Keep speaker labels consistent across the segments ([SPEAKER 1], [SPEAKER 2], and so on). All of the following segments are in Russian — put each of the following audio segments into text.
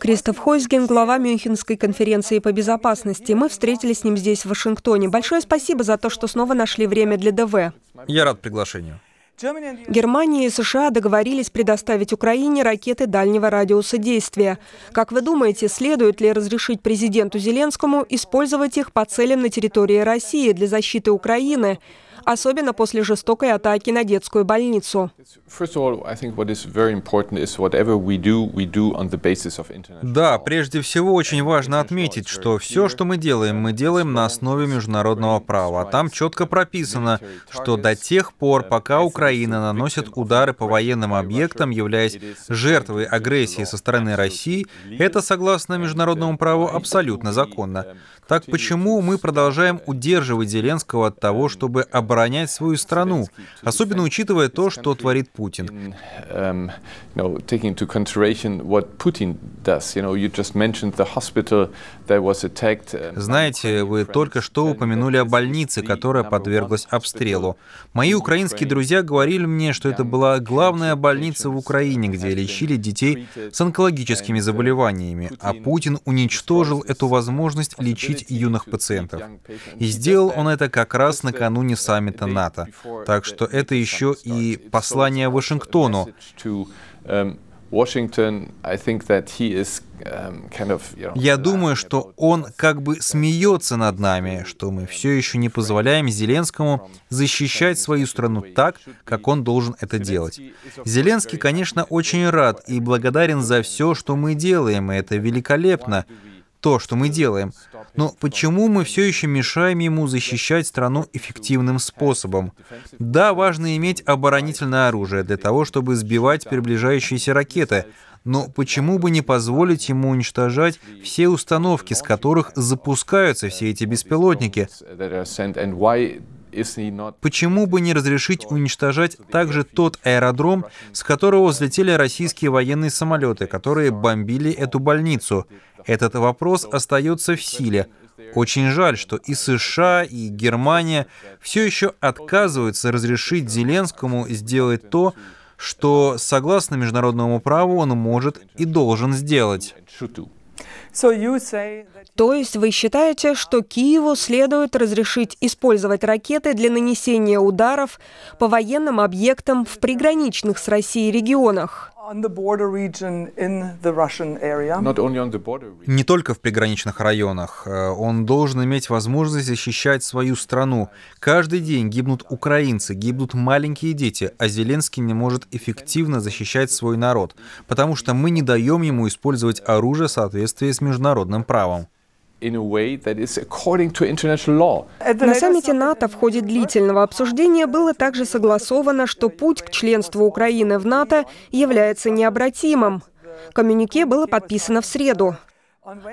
[SPEAKER 1] Кристоф Хойсген, глава Мюнхенской конференции по безопасности. Мы встретились с ним здесь, в Вашингтоне. Большое спасибо за то, что снова нашли время для ДВ.
[SPEAKER 2] Я рад приглашению.
[SPEAKER 1] Германия и США договорились предоставить Украине ракеты дальнего радиуса действия. Как вы думаете, следует ли разрешить президенту Зеленскому использовать их по целям на территории России для защиты Украины? особенно после жестокой атаки на детскую больницу.
[SPEAKER 2] Да, прежде всего очень важно отметить, что все, что мы делаем, мы делаем на основе международного права. Там четко прописано, что до тех пор, пока Украина наносит удары по военным объектам, являясь жертвой агрессии со стороны России, это, согласно международному праву, абсолютно законно. Так почему мы продолжаем удерживать Зеленского от того, чтобы оборонять свою страну, особенно учитывая то, что творит Путин? Эм, ну, um, Знаете, вы только что упомянули о больнице, которая подверглась обстрелу. Мои украинские друзья говорили мне, что это была главная больница в Украине, где лечили детей с онкологическими э, заболеваниями, а Путин уничтожил эту возможность лечить лечить юных пациентов. И сделал он это как раз накануне саммита НАТО. Так что это еще и послание Вашингтону. Я думаю, что он как бы смеется над нами, что мы все еще не позволяем Зеленскому защищать свою страну так, как он должен это делать. Зеленский, конечно, очень рад и благодарен за все, что мы делаем, и это великолепно то, что мы делаем. Но почему мы все еще мешаем ему защищать страну эффективным способом? Да, важно иметь оборонительное оружие для того, чтобы сбивать приближающиеся ракеты, но почему бы не позволить ему уничтожать все установки, с которых запускаются все эти беспилотники? Почему бы не разрешить уничтожать также тот аэродром, с которого взлетели российские военные самолеты, которые бомбили эту больницу? Этот вопрос остается в силе. Очень жаль, что и США, и Германия все еще отказываются разрешить Зеленскому сделать то, что, согласно международному праву, он может и должен сделать.
[SPEAKER 1] То есть вы считаете, что Киеву следует разрешить использовать ракеты для нанесения ударов по военным объектам в приграничных с Россией регионах? Не
[SPEAKER 2] только в приграничных районах. Э, он должен иметь возможность защищать свою страну. Каждый день гибнут украинцы, гибнут маленькие дети, а Зеленский не может эффективно защищать свой народ, потому что мы не даем ему использовать оружие в соответствии с международным правом. На
[SPEAKER 1] саммите НАТО в ходе длительного обсуждения было также согласовано, что путь к членству Украины в НАТО является необратимым. Коммюнике было подписано в среду.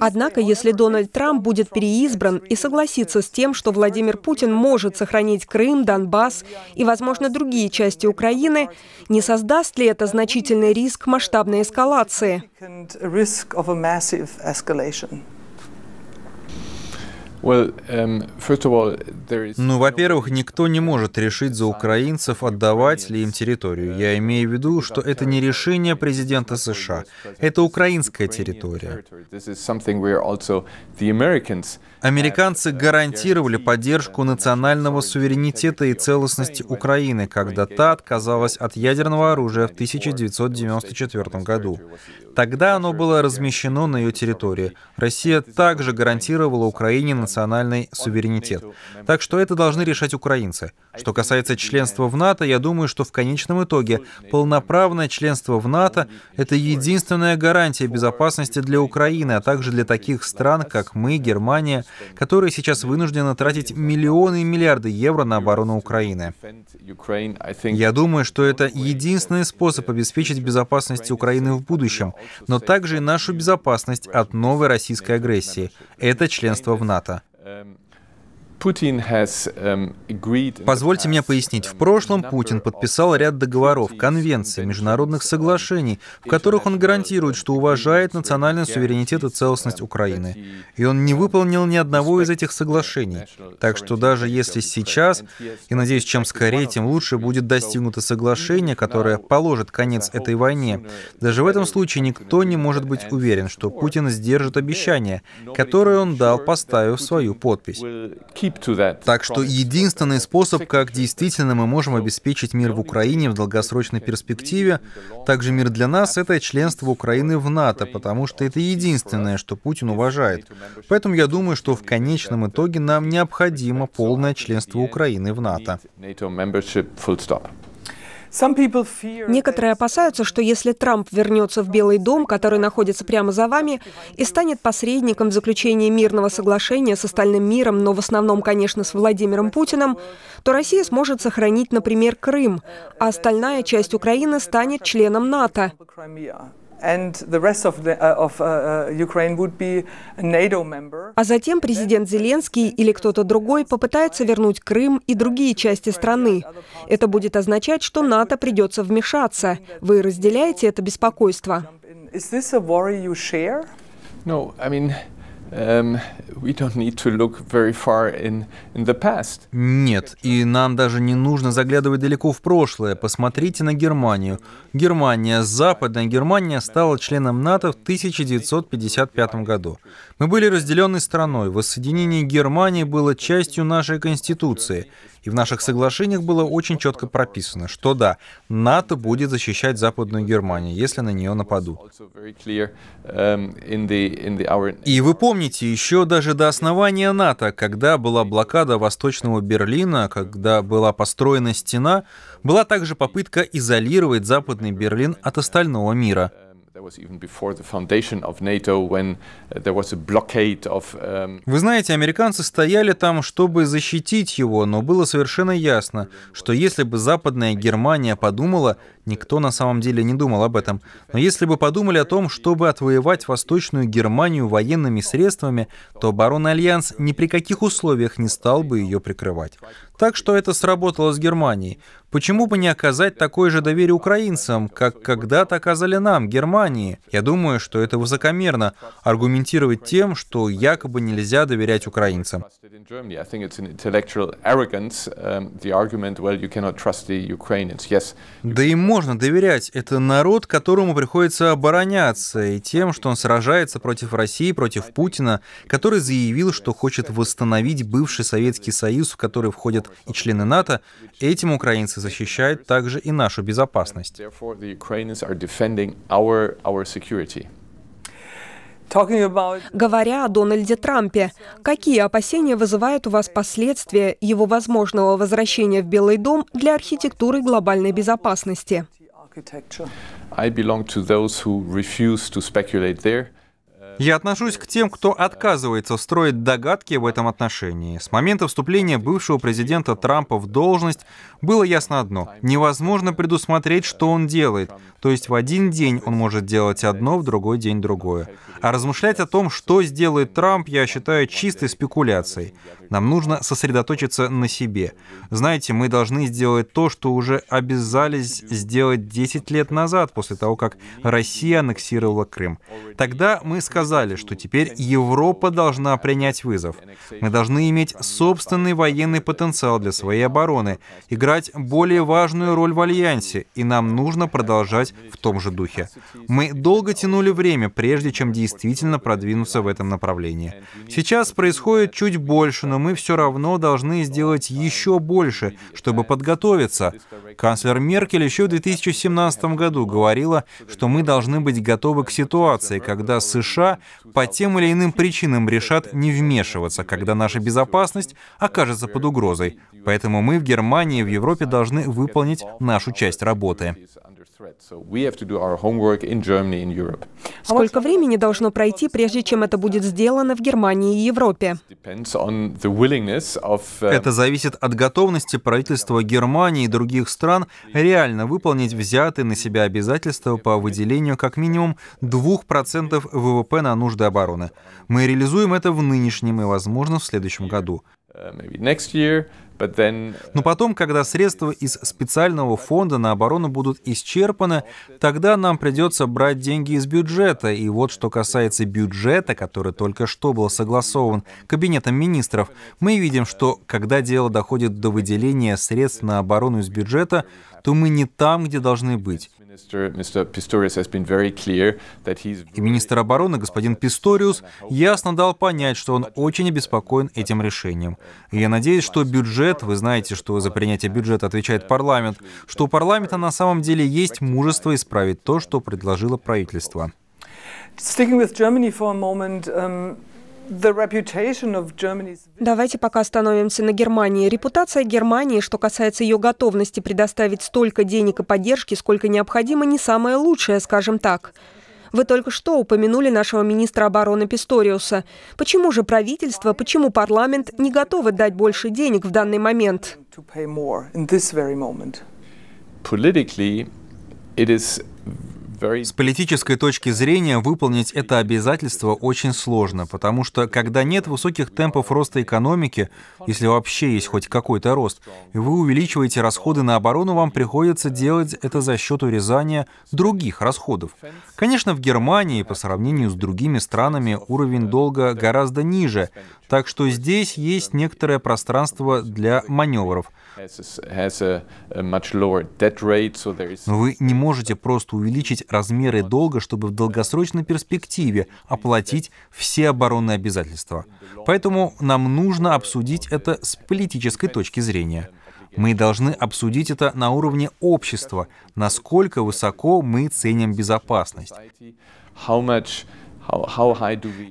[SPEAKER 1] Однако, если Дональд Трамп будет переизбран и согласится с тем, что Владимир Путин может сохранить Крым, Донбасс и, возможно, другие части Украины, не создаст ли это значительный риск масштабной эскалации?
[SPEAKER 2] Um, ну, во-первых, никто не может решить за украинцев, отдавать ли им территорию. Я uh, имею в виду, что это не решение президента США. Это украинская территория. Американцы uh, гарантировали uh, поддержку национального суверенитета и целостности Украины, когда та отказалась от ядерного оружия в 1994 году. Тогда оно было размещено на ее территории. Россия также гарантировала Украине национальный суверенитет. Так что это должны решать украинцы. Что касается членства в НАТО, я думаю, что в конечном итоге полноправное членство в НАТО — это единственная гарантия безопасности для Украины, а также для таких стран, как мы, Германия, которые сейчас вынуждены тратить миллионы и миллиарды евро на оборону Украины. Я думаю, что это единственный способ обеспечить безопасность Украины в будущем но также и нашу безопасность от новой российской агрессии. Это членство в НАТО. Эм, Позвольте мне пояснить. В эм, прошлом Путин подписал ряд договоров, конвенций, международных соглашений, в которых он гарантирует, что уважает национальный суверенитет и целостность um, Украины. И он не um, выполнил ни одного из этих соглашений. Так что даже если сейчас, и надеюсь, чем скорее, тем лучше будет достигнуто соглашение, которое положит конец этой войне, даже в этом случае никто не может быть уверен, что Путин сдержит обещание, которое он дал, поставив свою подпись. Так что единственный способ, как действительно мы можем обеспечить мир в Украине в долгосрочной перспективе, также мир для нас, это членство Украины в НАТО, потому что это единственное, что Путин уважает. Поэтому я думаю, что в конечном итоге нам необходимо полное членство Украины в НАТО.
[SPEAKER 1] Некоторые опасаются, что если Трамп вернется в Белый дом, который находится прямо за вами, и станет посредником в заключении мирного соглашения с остальным миром, но в основном, конечно, с Владимиром Путиным, то Россия сможет сохранить, например, Крым, а остальная часть Украины станет членом НАТО. А затем президент Зеленский или кто-то другой попытается вернуть Крым и другие части страны. Это будет означать, что НАТО придется вмешаться. Вы разделяете это беспокойство?
[SPEAKER 3] No, I mean... Нет,
[SPEAKER 2] и нам даже не нужно заглядывать далеко в прошлое. Посмотрите на Германию. Германия, Западная Германия стала членом НАТО в 1955 году. Мы были разделенной страной. Воссоединение Германии было частью нашей Конституции. И в наших соглашениях было очень четко прописано, что да, НАТО будет защищать Западную Германию, если на нее нападут. И вы помните, еще даже до основания НАТО, когда была блокада Восточного Берлина, когда была построена стена, была также попытка изолировать Западный Берлин от остального мира. Вы знаете, американцы стояли там, чтобы защитить его, но было совершенно ясно, что если бы Западная Германия подумала, Никто на самом деле не думал об этом. Но если бы подумали о том, чтобы отвоевать Восточную Германию военными средствами, то барон Альянс ни при каких условиях не стал бы ее прикрывать. Так что это сработало с Германией. Почему бы не оказать такое же доверие украинцам, как когда-то оказали нам, Германии? Я думаю, что это высокомерно аргументировать тем, что якобы нельзя доверять украинцам.
[SPEAKER 3] Um,
[SPEAKER 2] да и может можно доверять. Это народ, которому приходится обороняться, и тем, что он сражается против России, против Путина, который заявил, что хочет восстановить бывший Советский Союз, в который входят и члены НАТО, этим украинцы защищают также и нашу безопасность.
[SPEAKER 1] Говоря о Дональде Трампе, какие опасения вызывают у вас последствия его возможного возвращения в Белый дом для архитектуры глобальной безопасности?
[SPEAKER 2] Я отношусь к тем, кто отказывается строить догадки в этом отношении. С момента вступления бывшего президента Трампа в должность было ясно одно. Невозможно предусмотреть, что он делает. То есть в один день он может делать одно, в другой день другое. А размышлять о том, что сделает Трамп, я считаю чистой спекуляцией. Нам нужно сосредоточиться на себе. Знаете, мы должны сделать то, что уже обязались сделать 10 лет назад, после того, как Россия аннексировала Крым. Тогда мы сказали, сказали, что теперь Европа должна принять вызов. Мы должны иметь собственный военный потенциал для своей обороны, играть более важную роль в Альянсе, и нам нужно продолжать в том же духе. Мы долго тянули время, прежде чем действительно продвинуться в этом направлении. Сейчас происходит чуть больше, но мы все равно должны сделать еще больше, чтобы подготовиться. Канцлер Меркель еще в 2017 году говорила, что мы должны быть готовы к ситуации, когда США по тем или иным причинам решат не вмешиваться, когда наша безопасность окажется под угрозой. Поэтому мы в Германии и в Европе должны выполнить нашу часть работы.
[SPEAKER 1] Сколько времени должно пройти, прежде чем это будет сделано в Германии и Европе?
[SPEAKER 2] Uh, это зависит от готовности правительства Германии и других стран реально выполнить взятые на себя обязательства по выделению как минимум 2% ВВП на нужды обороны. Мы реализуем это в нынешнем и, возможно, в следующем году. Э, э, Но потом, когда средства из специального фонда на оборону будут исчерпаны, тогда нам придется брать деньги из бюджета. И вот что касается бюджета, который только что был согласован Кабинетом министров, мы видим, что когда дело доходит до выделения средств на оборону из бюджета, то мы не там, где должны быть. И министр обороны господин Писториус ясно дал понять, что он очень обеспокоен этим решением. И я надеюсь, что бюджет, вы знаете, что за принятие бюджета отвечает парламент, что у парламента на самом деле есть мужество исправить то, что предложило правительство.
[SPEAKER 1] Sticking with Germany for a moment, um... Давайте пока остановимся на Германии. Репутация Германии, что касается ее готовности предоставить столько денег и поддержки, сколько необходимо, не самая лучшая, скажем так. Вы только что упомянули нашего министра обороны Писториуса. Почему же правительство, почему парламент не готовы дать больше денег в данный момент?
[SPEAKER 2] Politically, it is с политической точки зрения выполнить это обязательство очень сложно, потому что когда нет высоких темпов роста экономики, если вообще есть хоть какой-то рост, и вы увеличиваете расходы на оборону, вам приходится делать это за счет урезания других расходов. Конечно, в Германии по сравнению с другими странами уровень долга гораздо ниже, так что здесь есть некоторое пространство для маневров. Вы не можете просто увеличить размеры долга, чтобы в долгосрочной перспективе оплатить все оборонные обязательства. Поэтому нам нужно обсудить это с политической точки зрения. Мы должны обсудить это на уровне общества, насколько высоко мы ценим безопасность.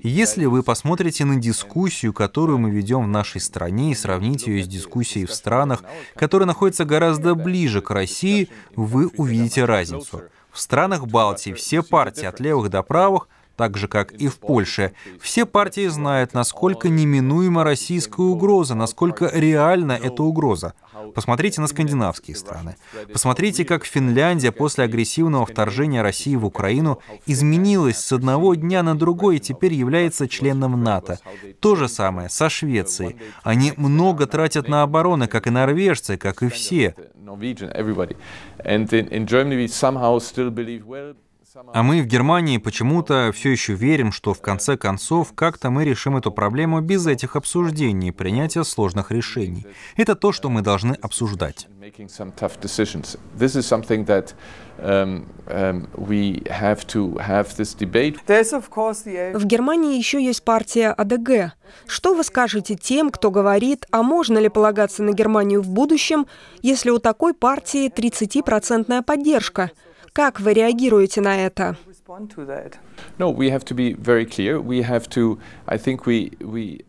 [SPEAKER 2] Если вы посмотрите на дискуссию, которую мы ведем в нашей стране, и сравните ее с дискуссией в странах, которые находятся гораздо ближе к России, вы увидите разницу. В странах Балтии все партии, от левых до правых, так же, как и в Польше. Все партии знают, насколько неминуема российская угроза, насколько реальна эта угроза. Посмотрите на скандинавские страны. Посмотрите, как Финляндия после агрессивного вторжения России в Украину изменилась с одного дня на другой и теперь является членом НАТО. То же самое со Швецией. Они много тратят на обороны, как и норвежцы, как и все. А мы в Германии почему-то все еще верим, что в конце концов как-то мы решим эту проблему без этих обсуждений принятия сложных решений. Это то, что мы должны обсуждать.
[SPEAKER 3] Um, um,
[SPEAKER 1] в Германии еще есть партия АДГ. Что вы скажете тем, кто говорит, а можно ли полагаться на Германию в будущем, если у такой партии 30-процентная поддержка? Как вы реагируете на это?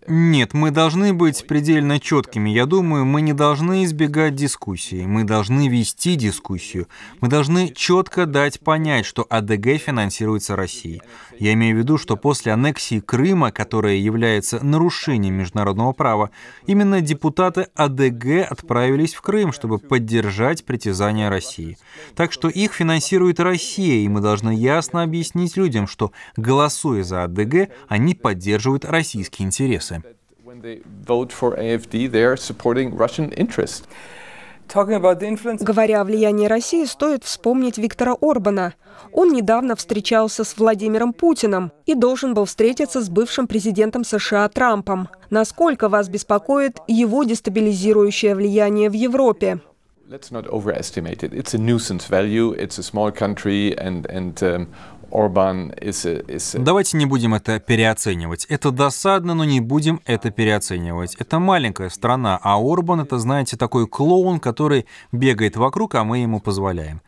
[SPEAKER 2] Нет, мы должны быть предельно четкими. Я думаю, мы не должны избегать дискуссии. Мы должны вести дискуссию. Мы должны четко дать понять, что АДГ финансируется Россией. Я имею в виду, что после аннексии Крыма, которая является нарушением международного права, именно депутаты АДГ отправились в Крым, чтобы поддержать притязания России. Так что их финансирование агитирует Россия, и мы должны ясно объяснить людям, что, голосуя за АДГ, они поддерживают российские интересы.
[SPEAKER 1] Говоря о влиянии России, стоит вспомнить Виктора Орбана. Он недавно встречался с Владимиром Путиным и должен был встретиться с бывшим президентом США Трампом. Насколько вас беспокоит его дестабилизирующее влияние в Европе?
[SPEAKER 3] Let's not overestimate it. It's a nuisance value. It's a small country, and and um,
[SPEAKER 2] Давайте не будем это переоценивать. Это досадно, но не будем это переоценивать. Это маленькая страна, а Орбан — это, знаете, такой клоун, который бегает вокруг, а мы ему позволяем.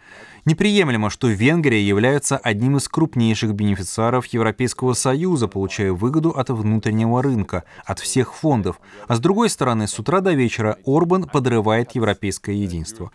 [SPEAKER 2] Неприемлемо, что Венгрия является одним из крупнейших бенефициаров Европейского Союза, получая выгоду от внутреннего рынка, от всех фондов. А с другой стороны, с утра до вечера Орбан подрывает европейское единство.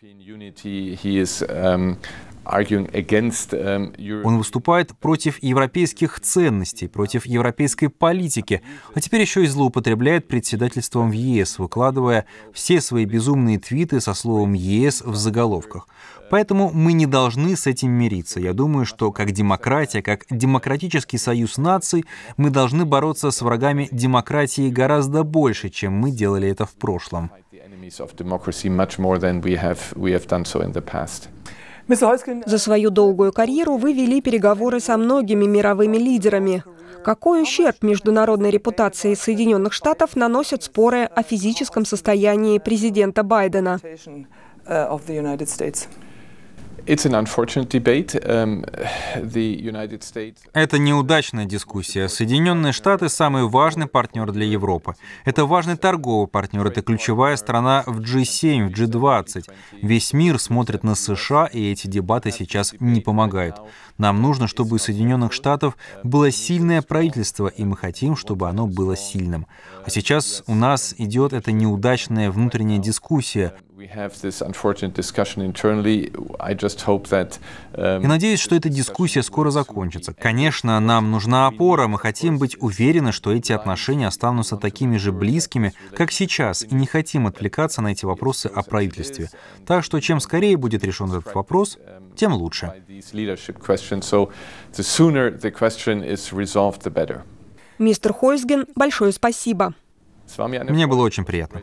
[SPEAKER 2] Он выступает против европейских ценностей, против европейской политики, а теперь еще и злоупотребляет председательством в ЕС, выкладывая все свои безумные твиты со словом «ЕС» в заголовках. Поэтому мы не должны должны с этим мириться. Я думаю, что как демократия, как демократический союз наций, мы должны бороться с врагами демократии гораздо больше, чем мы делали это в прошлом.
[SPEAKER 1] За свою долгую карьеру вы вели переговоры со многими мировыми лидерами. Какой ущерб международной репутации Соединенных Штатов наносят споры о физическом состоянии президента Байдена? of the United States.
[SPEAKER 3] Um,
[SPEAKER 2] это неудачная дискуссия. Соединенные Штаты — самый важный партнер для Европы. Это важный торговый партнер, это ключевая страна в G7, в G20. Весь мир смотрит на США, и эти дебаты сейчас не помогают. Нам нужно, чтобы у Соединенных Штатов было сильное правительство, и мы хотим, чтобы оно было сильным. А сейчас у нас идет эта неудачная внутренняя дискуссия,
[SPEAKER 3] я um,
[SPEAKER 2] надеюсь, что эта дискуссия скоро закончится. Конечно, нам нужна опора, мы хотим быть уверены, что эти отношения останутся такими же близкими, как сейчас, и не хотим отвлекаться на эти вопросы о правительстве. Так что чем скорее будет решен этот вопрос, тем лучше.
[SPEAKER 1] Мистер Хойсген, большое спасибо.
[SPEAKER 3] Мне было очень приятно.